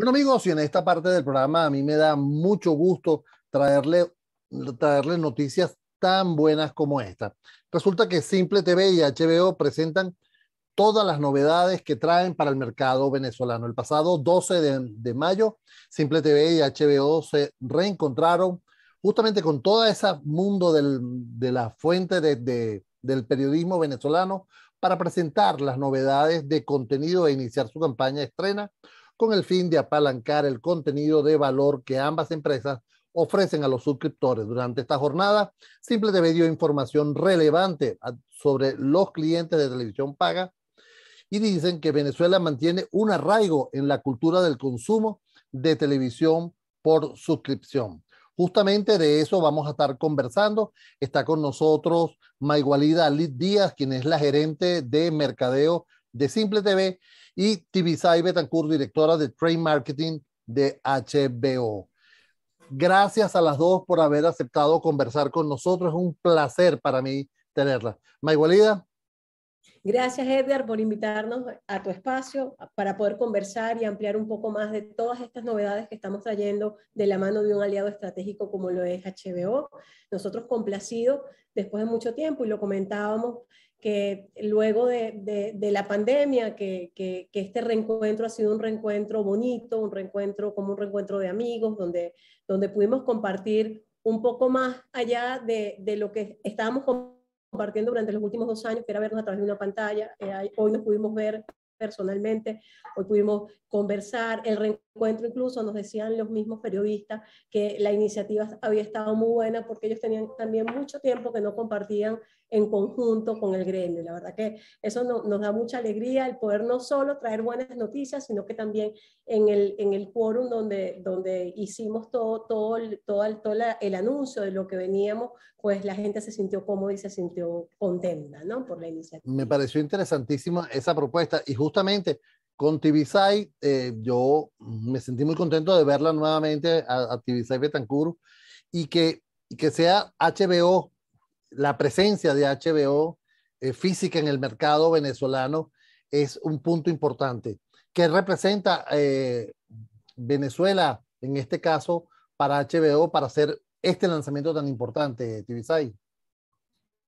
Bueno amigos, y en esta parte del programa a mí me da mucho gusto traerle, traerle noticias tan buenas como esta. Resulta que Simple TV y HBO presentan todas las novedades que traen para el mercado venezolano. El pasado 12 de, mayo, Simple TV y HBO se reencontraron justamente con todo ese mundo de la fuente del periodismo venezolano para presentar las novedades de contenido e iniciar su campaña estrena con el fin de apalancar el contenido de valor que ambas empresas ofrecen a los suscriptores. Durante esta jornada, Simple TV dio información relevante sobre los clientes de televisión paga y dicen que Venezuela mantiene un arraigo en la cultura del consumo de televisión por suscripción. Justamente de eso vamos a estar conversando. Está con nosotros Maigualida Liz Díaz, quien es la gerente de mercadeo de Simple TV y Tibisay Betancourt, directora de Trade Marketing de HBO. Gracias a las dos por haber aceptado conversar con nosotros. Es un placer para mí tenerla. Maigualida. Gracias, Edgar, por invitarnos a tu espacio para poder conversar y ampliar un poco más de todas estas novedades que estamos trayendo de la mano de un aliado estratégico como lo es HBO. Nosotros complacidos, después de mucho tiempo, y lo comentábamos, que luego de, de, la pandemia, que, que, este reencuentro ha sido un reencuentro bonito, un reencuentro como un reencuentro de amigos, donde, donde pudimos compartir un poco más allá de, de lo que estábamos compartiendo durante los últimos dos años, que era vernos a través de una pantalla. Eh, hoy nos pudimos ver personalmente, hoy pudimos conversar, el reencuentro incluso nos decían los mismos periodistas que la iniciativa había estado muy buena porque ellos tenían también mucho tiempo que no compartían en conjunto con el gremio. La verdad que eso nos da mucha alegría el poder no solo traer buenas noticias, sino que también en el, en el quórum donde, donde hicimos todo, todo, el, todo, el, anuncio de lo que veníamos, pues la gente se sintió cómoda y se sintió contenta ¿no? por la iniciativa. Me pareció interesantísima esa propuesta y justamente con Tibisay, eh, yo me sentí muy contento de verla nuevamente a, a Tibisay y que, y que sea HBO la presencia de HBO eh, física en el mercado venezolano es un punto importante. ¿Qué representa eh, Venezuela, en este caso, para HBO para hacer este lanzamiento tan importante, Tibisay?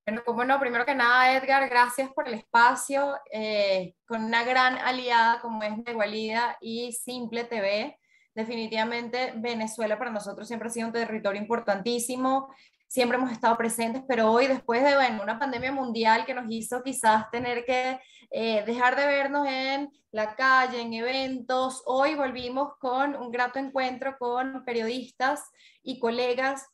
Bueno, como pues, no, primero que nada, Edgar, gracias por el espacio, eh, con una gran aliada como es Negualida y Simple TV. Definitivamente Venezuela para nosotros siempre ha sido un territorio importantísimo siempre hemos estado presentes, pero hoy después de bueno, una pandemia mundial que nos hizo quizás tener que eh, dejar de vernos en la calle, en eventos, hoy volvimos con un grato encuentro con periodistas y colegas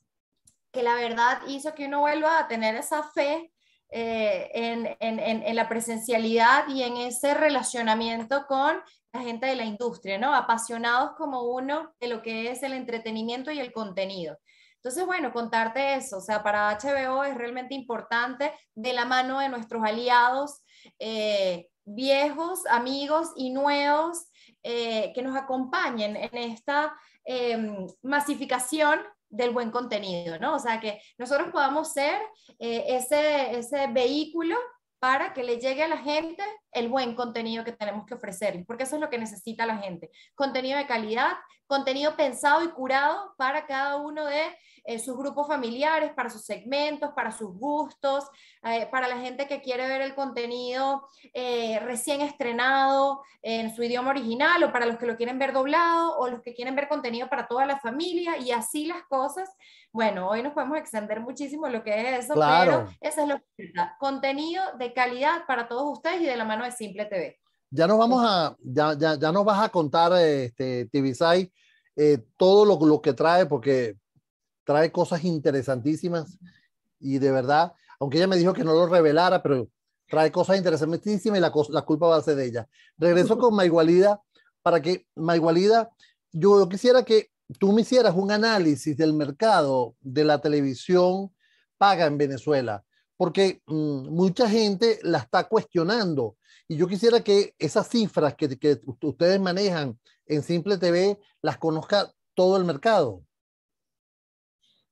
que la verdad hizo que uno vuelva a tener esa fe eh, en, en, la presencialidad y en ese relacionamiento con la gente de la industria, ¿no? Apasionados como uno de lo que es el entretenimiento y el contenido. Entonces, bueno, contarte eso, o sea, para HBO es realmente importante de la mano de nuestros aliados. Eh, viejos, amigos y nuevos eh, que nos acompañen en esta em, masificación del buen contenido, ¿no? O sea, que nosotros podamos ser eh, ese, ese, vehículo para que le llegue a la gente el buen contenido que tenemos que ofrecerles, porque eso es lo que necesita la gente. Contenido de calidad, contenido pensado y curado para cada uno de eh, sus grupos familiares, para sus segmentos, para sus gustos, eh, para la gente que quiere ver el contenido eh, recién estrenado en su idioma original o para los que lo quieren ver doblado o los que quieren ver contenido para toda la familia y así las cosas. Bueno, hoy nos podemos extender muchísimo lo que es eso, pero ese es que Contenido de calidad para todos ustedes y de la mano de Simple TV. Ya nos vamos a, ya, ya, ya nos vas a contar, este, Tibisay, todo lo, lo, que trae, porque trae cosas interesantísimas y de verdad, aunque ella me dijo que no lo revelara, pero trae cosas interesantísimas y la, culpa va a ser de ella. Regreso con Maigualida para que Maigualida, yo quisiera que tú me hicieras un análisis del mercado de la televisión paga en Venezuela, porque mm, mucha gente la está cuestionando y yo quisiera que esas cifras que, que ustedes manejan en Simple TV las conozca todo el mercado.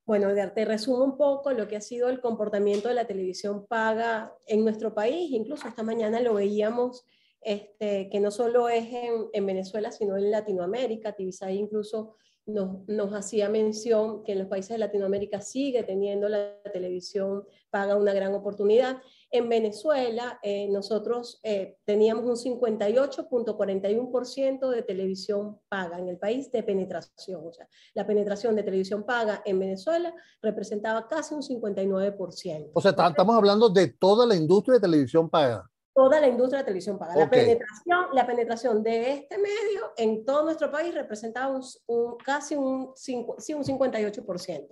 Bueno, te resumo un poco lo que ha sido el comportamiento de la televisión paga en nuestro país. Incluso esta mañana lo veíamos, este, que no solo es en, Venezuela, sino en Latinoamérica. Tibisay incluso nos, hacía mención que en los países de Latinoamérica sigue teniendo la televisión paga una gran oportunidad. En Venezuela, eh, nosotros eh, teníamos un 58.41% de televisión paga en el país de penetración. O sea, la penetración de televisión paga en Venezuela representaba casi un 59%. O sea, estamos hablando de toda la industria de televisión paga toda la industria de televisión paga. La, penetración, la penetración de este medio en todo nuestro país representaba un, casi un, cinco, un 58%.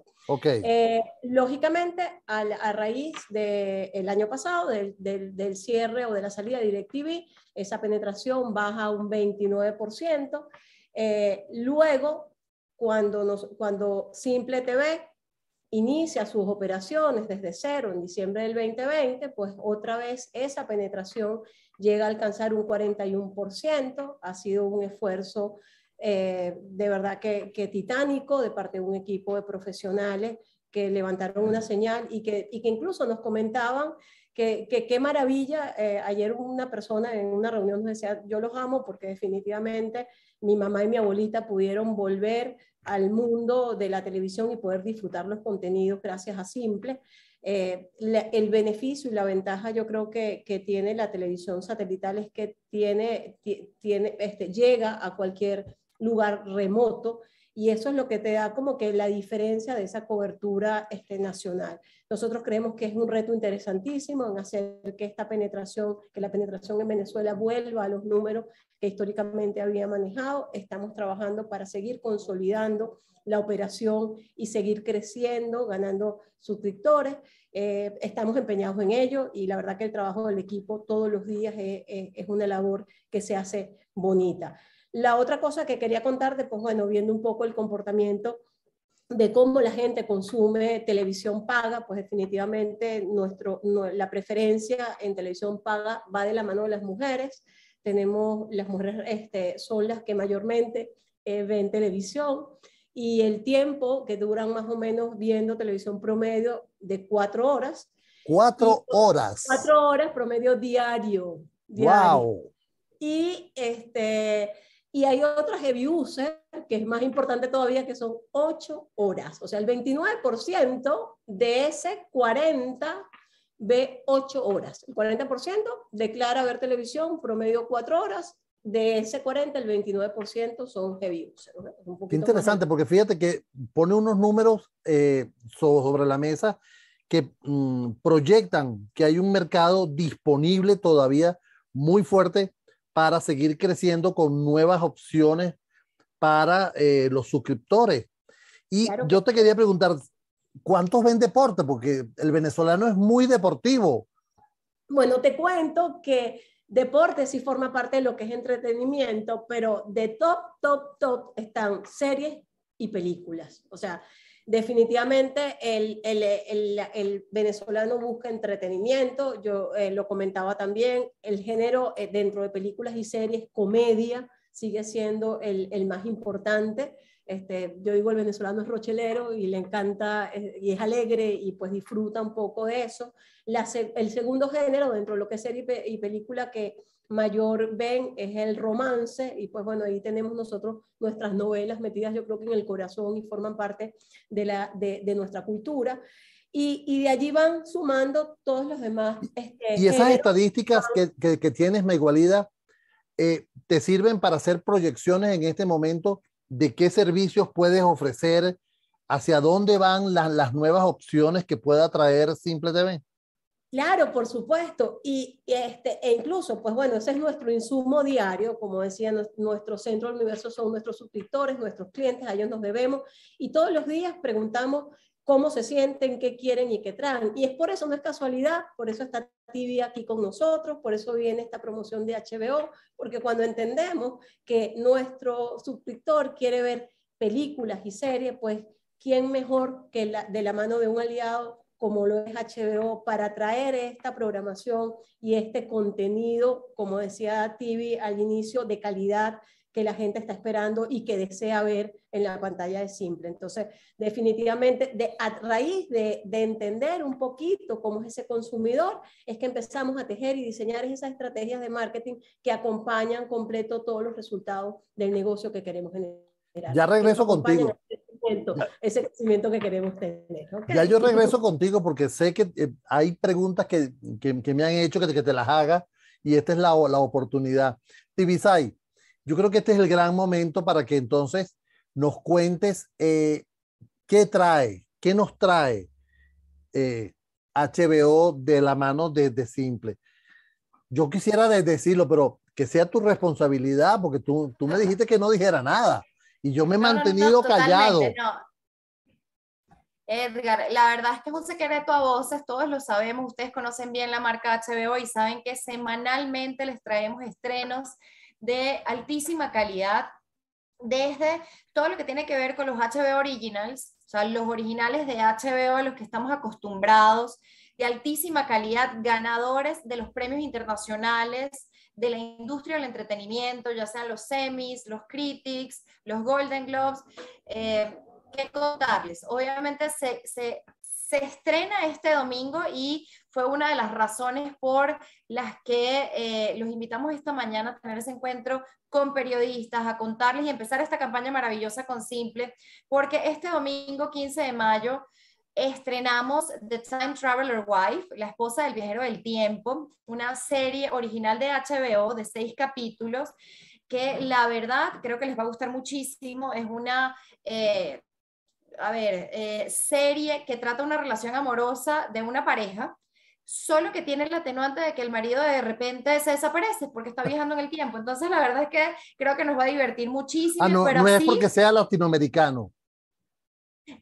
Eh, lógicamente, a raíz del año pasado, del, del, cierre o de la salida de DirecTV, esa penetración baja un 29%. Eh, luego, cuando, nos, cuando Simple TV inicia sus operaciones desde cero en diciembre del 2020, pues otra vez esa penetración llega a alcanzar un 41%. Ha sido un esfuerzo eh, de verdad que, titánico de parte de un equipo de profesionales que levantaron una señal y que, y que incluso nos comentaban que, qué maravilla. Eh, ayer una persona en una reunión nos decía, yo los amo porque definitivamente mi mamá y mi abuelita pudieron volver al mundo de la televisión y poder disfrutar los contenidos gracias a Simple. Eh, el beneficio y la ventaja yo creo que, tiene la televisión satelital es que tiene, tiene, este, llega a cualquier lugar remoto y eso es lo que te da como que la diferencia de esa cobertura este, nacional. Nosotros creemos que es un reto interesantísimo en hacer que esta penetración, que la penetración en Venezuela vuelva a los números que históricamente había manejado. Estamos trabajando para seguir consolidando la operación y seguir creciendo, ganando suscriptores. Eh, estamos empeñados en ello y la verdad que el trabajo del equipo todos los días es una labor que se hace bonita. La otra cosa que quería contarte, pues bueno, viendo un poco el comportamiento de cómo la gente consume televisión paga, pues definitivamente nuestro, la preferencia en televisión paga va de la mano de las mujeres. Tenemos, las mujeres este, son las que mayormente eh, ven televisión y el tiempo que duran más o menos viendo televisión promedio de cuatro horas. Cuatro horas. Cuatro horas promedio diario. diario. Wow. Y este, y hay otra heavy user, que es más importante todavía, que son 8 horas. O sea, el 29% de ese 40 ve 8 horas. El 40% declara ver televisión, promedio 4 horas. De ese 40, el 29% son heavy user. Qué interesante, porque fíjate que pone unos números eh, sobre la mesa que mm, proyectan que hay un mercado disponible todavía muy fuerte para seguir creciendo con nuevas opciones para eh, los suscriptores. Y yo te quería preguntar, ¿cuántos ven deporte? Porque el venezolano es muy deportivo. Bueno, te cuento que deporte sí forma parte de lo que es entretenimiento, pero de top, top, top están series y películas. O sea, definitivamente el, venezolano busca entretenimiento, yo eh, lo comentaba también, el género eh, dentro de películas y series, comedia, sigue siendo el, más importante. Este, yo digo, el venezolano es rochelero y le encanta eh, y es alegre y pues disfruta un poco de eso. el segundo género dentro de lo que es serie y película que mayor ven es el romance y pues bueno, ahí tenemos nosotros nuestras novelas metidas yo creo que en el corazón y forman parte de, la, de, nuestra cultura. Y, de allí van sumando todos los demás. y este, esas estadísticas que, que, tienes, Maigualida, eh, te sirven para hacer proyecciones en este momento de qué servicios puedes ofrecer, hacia dónde van las, las nuevas opciones que pueda traer Simple TV. Claro, por supuesto. Y este, e incluso, pues bueno, ese es nuestro insumo diario, como decía nuestro centro del universo, son nuestros suscriptores, nuestros clientes, a ellos nos debemos. Y todos los días preguntamos cómo se sienten, qué quieren y qué traen. Y es por eso, no es casualidad, por eso está Tibia aquí con nosotros, por eso viene esta promoción de HBO, porque cuando entendemos que nuestro suscriptor quiere ver películas y series, pues quién mejor que la, de la mano de un aliado como lo es HBO, para traer esta programación y este contenido, como decía Tibi al inicio, de calidad que la gente está esperando y que desea ver en la pantalla de Simple. Entonces, definitivamente, de, a raíz de, entender un poquito cómo es ese consumidor, es que empezamos a tejer y diseñar esas estrategias de marketing que acompañan completo todos los resultados del negocio que queremos generar. Ya regreso contigo ese crecimiento que queremos tener. Ya yo regreso contigo porque sé que eh, hay preguntas que, me han hecho que, te las haga y esta es la, la oportunidad. Tibisay, yo creo que este es el gran momento para que entonces nos cuentes eh, qué trae, qué nos trae HBO eh, de la mano de, Simple. Yo quisiera decirlo, pero que sea tu responsabilidad, porque tú, tú me dijiste que no dijera nada. Y yo me he mantenido callado. Edgar, la verdad es que es un secreto a voces, todos lo sabemos, ustedes conocen bien la marca HBO y saben que semanalmente les traemos estrenos de altísima calidad desde todo lo que tiene que ver con los HBO Originals, o sea, los originales de HBO a los que estamos acostumbrados, de altísima calidad, ganadores de los premios internacionales, de la industria del entretenimiento, ya sean los semis, los critics, los Golden Globes. Eh, ¿Qué contarles? Obviamente se, se, se, estrena este domingo y fue una de las razones por las que eh, los invitamos esta mañana a tener ese encuentro con periodistas, a contarles y empezar esta campaña maravillosa con Simple, porque este domingo 15 de mayo estrenamos The Time Traveler Wife, la esposa del viajero del tiempo, una serie original de HBO de seis capítulos que la verdad creo que les va a gustar muchísimo. Es una, eh, a ver, eh, serie que trata una relación amorosa de una pareja, solo que tiene la atenuante de que el marido de repente se desaparece porque está viajando en el tiempo. Entonces la verdad es que creo que nos va a divertir muchísimo. Ah, no, es porque sea latinoamericano.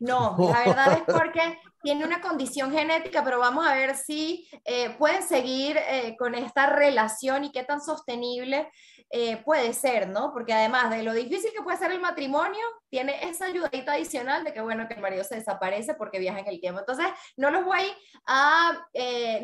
No, la verdad es porque tiene una condición genética, pero vamos a ver si eh, pueden seguir eh, con esta relación y qué tan sostenible eh, puede ser, ¿no? Porque además de lo difícil que puede ser el matrimonio, tiene esa ayudadita adicional de que, bueno, que el marido se desaparece porque viaja en el tiempo. Entonces, no los voy a...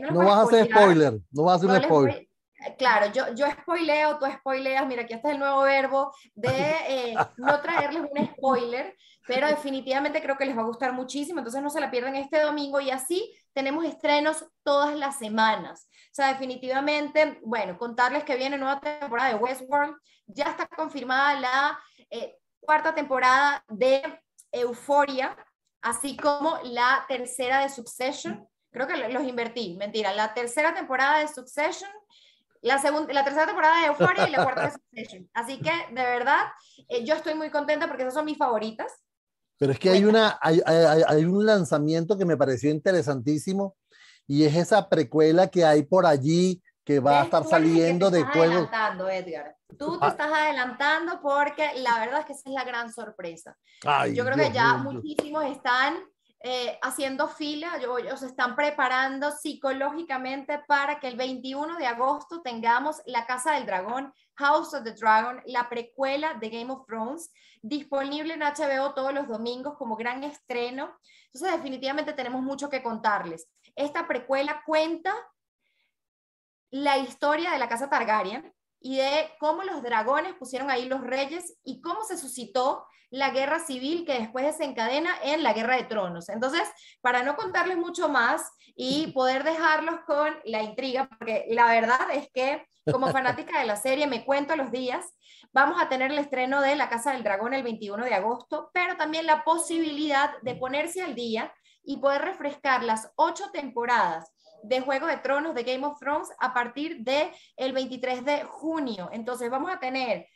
no, vas a hacer spoiler, no vas a hacer un spoiler. Eh, claro, yo, yo spoileo, tú spoileas, mira, aquí está el nuevo verbo de eh, no traerles un spoiler, pero definitivamente creo que les va a gustar muchísimo, entonces no se la pierdan este domingo y así tenemos estrenos todas las semanas. O sea, definitivamente, bueno, contarles que viene nueva temporada de Westworld, ya está confirmada la eh, cuarta temporada de Euforia, así como la tercera de Succession, creo que los invertí, mentira, la tercera temporada de Succession la, segunda, la tercera temporada de Euphoria y la cuarta de Succession. Así que, de verdad, eh, yo estoy muy contenta porque esas son mis favoritas. Pero es que hay, una, hay, hay, un lanzamiento que me pareció interesantísimo y es esa precuela que hay por allí que va a estar saliendo de juego. Tú te estás adelantando, Edgar. Tú te ah. estás adelantando porque la verdad es que esa es la gran sorpresa. yo creo que ya muchísimos están eh, haciendo fila, yo, ellos están preparando psicológicamente para que el 21 de agosto tengamos La Casa del Dragón, House of the Dragon, la precuela de Game of Thrones, disponible en HBO todos los domingos como gran estreno. Entonces, definitivamente tenemos mucho que contarles. Esta precuela cuenta la historia de la Casa Targaryen, y de cómo los dragones pusieron ahí los reyes y cómo se suscitó la guerra civil que después desencadena en la guerra de tronos. Entonces, para no contarles mucho más y poder dejarlos con la intriga, porque la verdad es que como fanática de la serie me cuento los días, vamos a tener el estreno de La Casa del Dragón el 21 de agosto, pero también la posibilidad de ponerse al día y poder refrescar las ocho temporadas de Juego de Tronos, de Game of Thrones, a partir del el 23 de junio. Entonces vamos a tener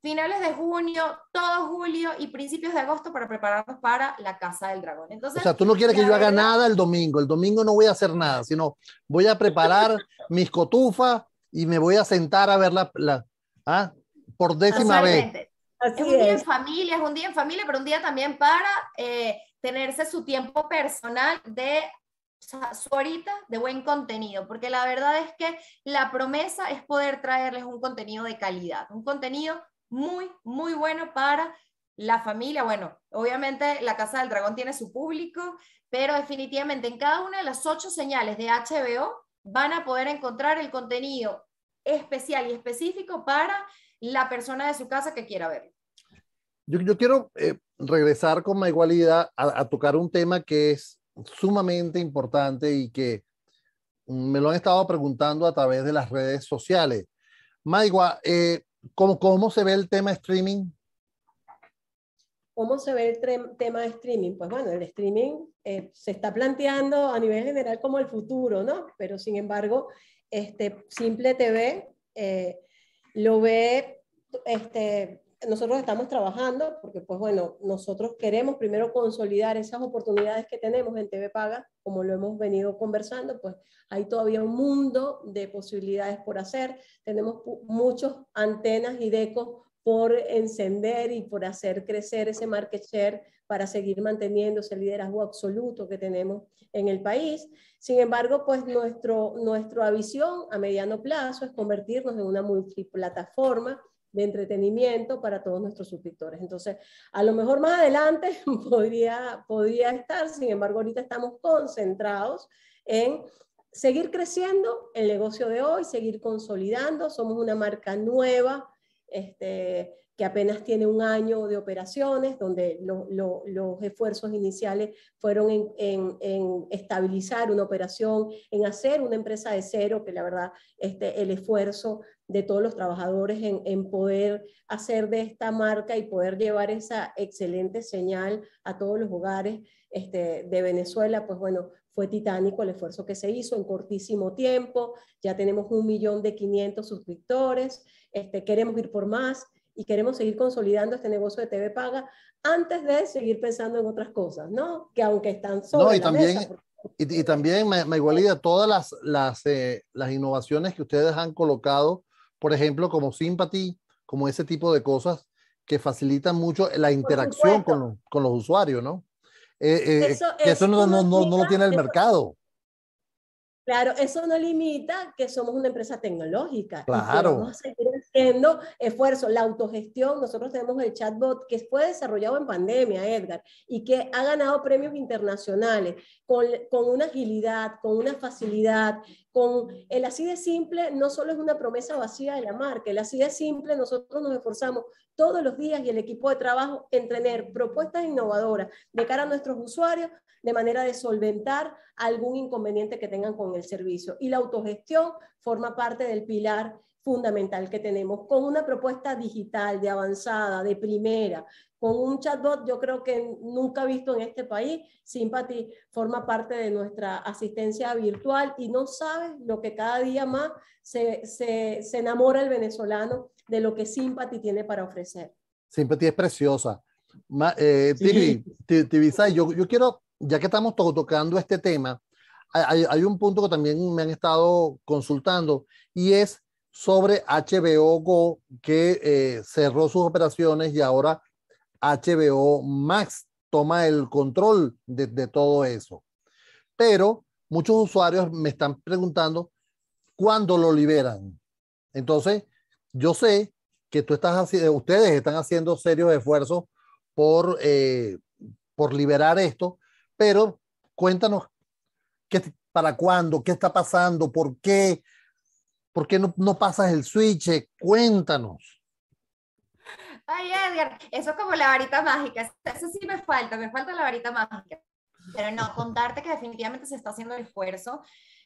finales de junio, todo julio y principios de agosto para prepararnos para la Casa del Dragón. Entonces, o sea, tú no quieres que yo haga nada el domingo. El domingo no voy a hacer nada, sino voy a preparar mis cotufas y me voy a sentar a ver la, ¿ah? por décima vez. Así es un día en familia, es un día en familia, pero un día también para eh, tenerse su tiempo personal de su ahorita de buen contenido, porque la verdad es que la promesa es poder traerles un contenido de calidad, un contenido muy, muy bueno para la familia. Bueno, obviamente la Casa del Dragón tiene su público, pero definitivamente en cada una de las ocho señales de HBO van a poder encontrar el contenido especial y específico para la persona de su casa que quiera verlo. Yo, quiero eh, regresar con igualidad a tocar un tema que es sumamente importante y que mm, me lo han estado preguntando a través de las redes sociales. Maigua, eh, ¿cómo, se ve el tema streaming? ¿Cómo se ve el tema de streaming? Pues bueno, el streaming eh, se está planteando a nivel general como el futuro, ¿no? Pero sin embargo, este Simple TV eh, lo ve este, nosotros estamos trabajando porque, pues bueno, nosotros queremos primero consolidar esas oportunidades que tenemos en TV Paga, como lo hemos venido conversando, pues hay todavía un mundo de posibilidades por hacer. Tenemos muchas antenas y decos por encender y por hacer crecer ese market share para seguir manteniendo ese liderazgo absoluto que tenemos en el país. Sin embargo, pues nuestro, nuestra visión a mediano plazo es convertirnos en una multiplataforma de entretenimiento para todos nuestros suscriptores. Entonces, a lo mejor más adelante podría, podría estar, sin embargo, ahorita estamos concentrados en seguir creciendo el negocio de hoy, seguir consolidando, somos una marca nueva, este, que apenas tiene un año de operaciones, donde los esfuerzos iniciales fueron en, estabilizar una operación, en hacer una empresa de cero, que la verdad este, el esfuerzo de todos los trabajadores en, poder hacer de esta marca y poder llevar esa excelente señal a todos los hogares este, de Venezuela, pues bueno, fue titánico el esfuerzo que se hizo en cortísimo tiempo, ya tenemos un millón de 500 suscriptores, este, queremos ir por más, y queremos seguir consolidando este negocio de TV Paga antes de seguir pensando en otras cosas, ¿no? Que aunque están sobre no, y también, mesa, y, también, me, me todas las, eh, las, innovaciones que ustedes han colocado, por ejemplo, como Sympathy, como ese tipo de cosas que facilitan mucho la interacción con los, con los, usuarios, ¿no? Eh, eh, eso, no, lo tiene el mercado. Claro, eso no limita que somos una empresa tecnológica. Claro haciendo esfuerzo, la autogestión, nosotros tenemos el chatbot que fue desarrollado en pandemia, Edgar, y que ha ganado premios internacionales con, una agilidad, con una facilidad, con el así de simple, no solo es una promesa vacía de la marca, el así de simple, nosotros nos esforzamos todos los días y el equipo de trabajo en tener propuestas innovadoras de cara a nuestros usuarios de manera de solventar algún inconveniente que tengan con el servicio. Y la autogestión forma parte del pilar fundamental que tenemos. Con una propuesta digital, de avanzada, de primera, con un chatbot, yo creo que nunca visto en este país, Sympathy forma parte de nuestra asistencia virtual y no sabes lo que cada día más se, se, enamora el venezolano de lo que Sympathy tiene para ofrecer. Sympathy es preciosa. eh, yo, yo quiero, ya que estamos tocando este tema, hay, hay, un punto que también me han estado consultando y es sobre HBO Go que eh, cerró sus operaciones y ahora HBO Max toma el control de, todo eso. Pero muchos usuarios me están preguntando cuándo lo liberan. Entonces, yo sé que tú estás haciendo, eh, ustedes están haciendo serios esfuerzos por, eh, por liberar esto, pero cuéntanos qué, para cuándo, qué está pasando, por qué, ¿Por qué no, pasas el switch? Cuéntanos. Ay, Edgar, eso es como la varita mágica. Eso sí me falta, me falta la varita mágica. Pero no, contarte que definitivamente se está haciendo el esfuerzo.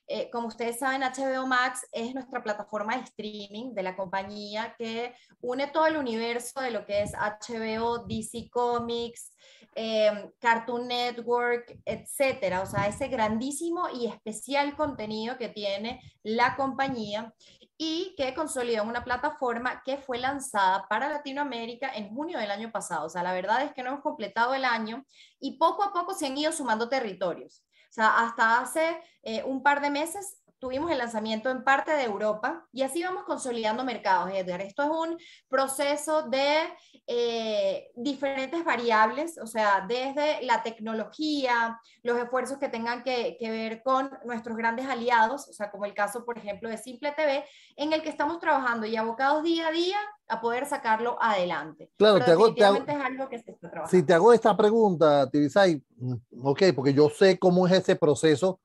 Eh, como ustedes saben, HBO Max es nuestra plataforma de streaming de la compañía que une todo el universo de lo que es HBO, DC Comics, eh, Cartoon Network, etcétera. O sea, ese grandísimo y especial contenido que tiene la compañía y que consolidó una plataforma que fue lanzada para Latinoamérica en junio del año pasado. O sea, la verdad es que no hemos completado el año y poco a poco se han ido sumando territorios. O sea, hasta hace eh, un par de meses tuvimos el lanzamiento en parte de Europa y así vamos consolidando mercados, Edgar. Esto es un proceso de eh, diferentes variables, o sea, desde la tecnología, los esfuerzos que tengan que, que, ver con nuestros grandes aliados, o sea, como el caso, por ejemplo, de Simple TV, en el que estamos trabajando y abocados día a día a poder sacarlo adelante. Claro, te hago, es algo que se está trabajando. Si te hago esta pregunta, Tibisay, mm, ok, porque yo sé cómo es ese proceso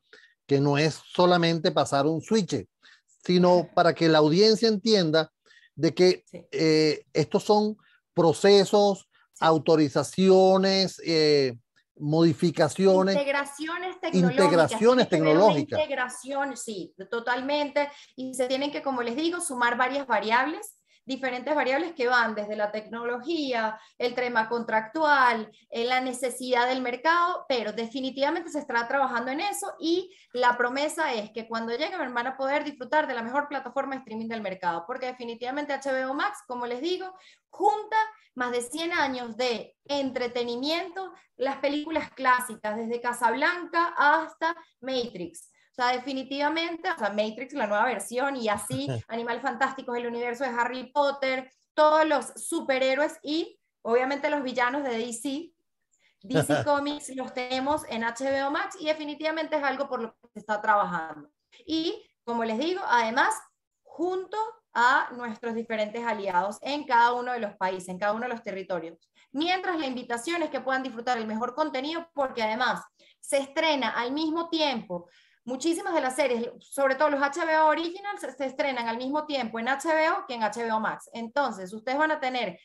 que no es solamente pasar un switch, sino para que la audiencia entienda de que eh, estos son procesos, autorizaciones, eh, modificaciones. Integraciones tecnológicas. Integraciones tecnológicas. Integración, sí, totalmente. Y se tienen que, como les digo, sumar varias variables diferentes variables que van desde la tecnología, el tema contractual, eh, la necesidad del mercado, pero definitivamente se estará trabajando en eso y la promesa es que cuando lleguen van a poder disfrutar de la mejor plataforma de streaming del mercado, porque definitivamente HBO Max, como les digo, junta más de 100 años de entretenimiento, las películas clásicas, desde Casablanca hasta Matrix o sea, definitivamente, o Matrix, la nueva versión, y así, Animal Fantásticos, el universo de Harry Potter, todos los superhéroes y obviamente los villanos de DC. DC Comics los tenemos en HBO Max y definitivamente es algo por lo que se está trabajando. Y, como les digo, además, junto a nuestros diferentes aliados en cada uno de los países, en cada uno de los territorios. Mientras la invitación es que puedan disfrutar el mejor contenido porque además se estrena al mismo tiempo Muchísimas de las series, sobre todo los HBO Originals, se estrenan al mismo tiempo en HBO que en HBO Max. Entonces, ustedes van a tener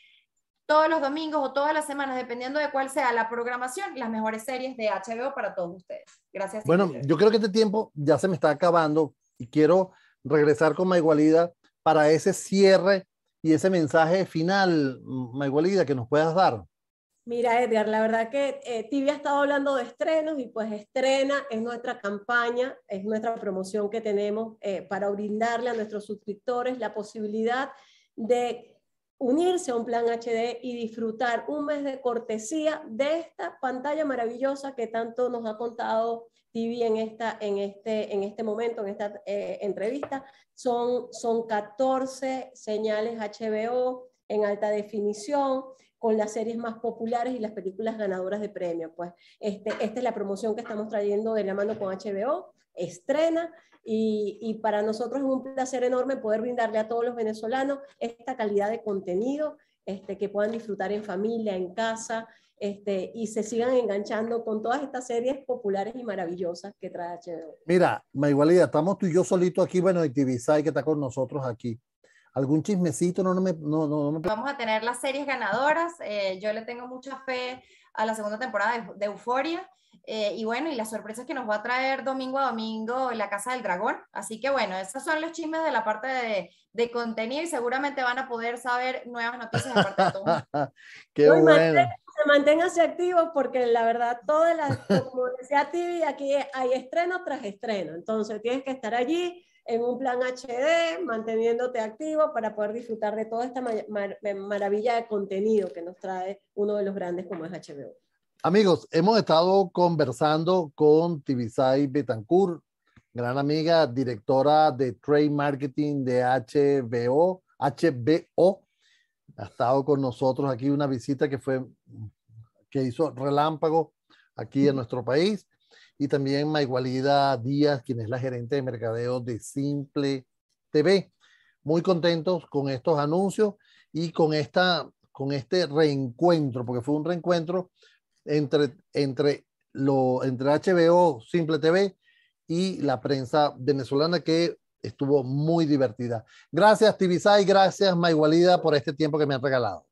todos los domingos o todas las semanas, dependiendo de cuál sea la programación, las mejores series de HBO para todos ustedes. Gracias. Bueno, yo creo que este tiempo ya se me está acabando y quiero regresar con Maigualida para ese cierre y ese mensaje final, Maigualida, que nos puedas dar. Mira, Edgar, la verdad que eh, ha estado hablando de estrenos y pues estrena es nuestra campaña, es nuestra promoción que tenemos eh, para brindarle a nuestros suscriptores la posibilidad de unirse a un plan HD y disfrutar un mes de cortesía de esta pantalla maravillosa que tanto nos ha contado Tibia en, esta, en, este, en este momento, en esta eh, entrevista. Son, son 14 señales HBO en alta definición con las series más populares y las películas ganadoras de premios Pues este, esta es la promoción que estamos trayendo de la mano con HBO, estrena y, para nosotros es un placer enorme poder brindarle a todos los venezolanos esta calidad de contenido este, que puedan disfrutar en familia, en casa este, y se sigan enganchando con todas estas series populares y maravillosas que trae HBO. Mira, igualidad estamos tú y yo solito aquí, bueno, y que está con nosotros aquí algún chismecito, no, me... Vamos a tener las series ganadoras, eh, yo le tengo mucha fe a la segunda temporada de, de Euforia. Eh, y bueno, y las sorpresas que nos va a traer domingo a domingo la Casa del Dragón. Así que bueno, esos son los chismes de la parte de, contenido y seguramente van a poder saber nuevas noticias de parte de Qué Manténganse activos porque la verdad, todas las, como decía TV, aquí hay estreno tras estreno. Entonces tienes que estar allí en un plan HD, manteniéndote activo para poder disfrutar de toda esta eh, maravilla de contenido que nos trae uno de los grandes como es HBO. Amigos, hemos estado conversando con Tibisay Betancourt, gran amiga, directora de Trade Marketing de HBO, HBO. Ha estado con nosotros aquí una visita que fue, que hizo relámpago aquí en nuestro país y también Maigualida Díaz, quien es la gerente de mercadeo de Simple TV. Muy contentos con estos anuncios y con, esta, con este reencuentro, porque fue un reencuentro entre, entre, lo, entre HBO, Simple TV y la prensa venezolana que estuvo muy divertida. Gracias, Tibisay, gracias, Maigualida, por este tiempo que me han regalado.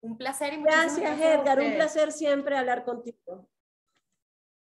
Un placer y Gracias, Edgar. Un placer siempre hablar contigo.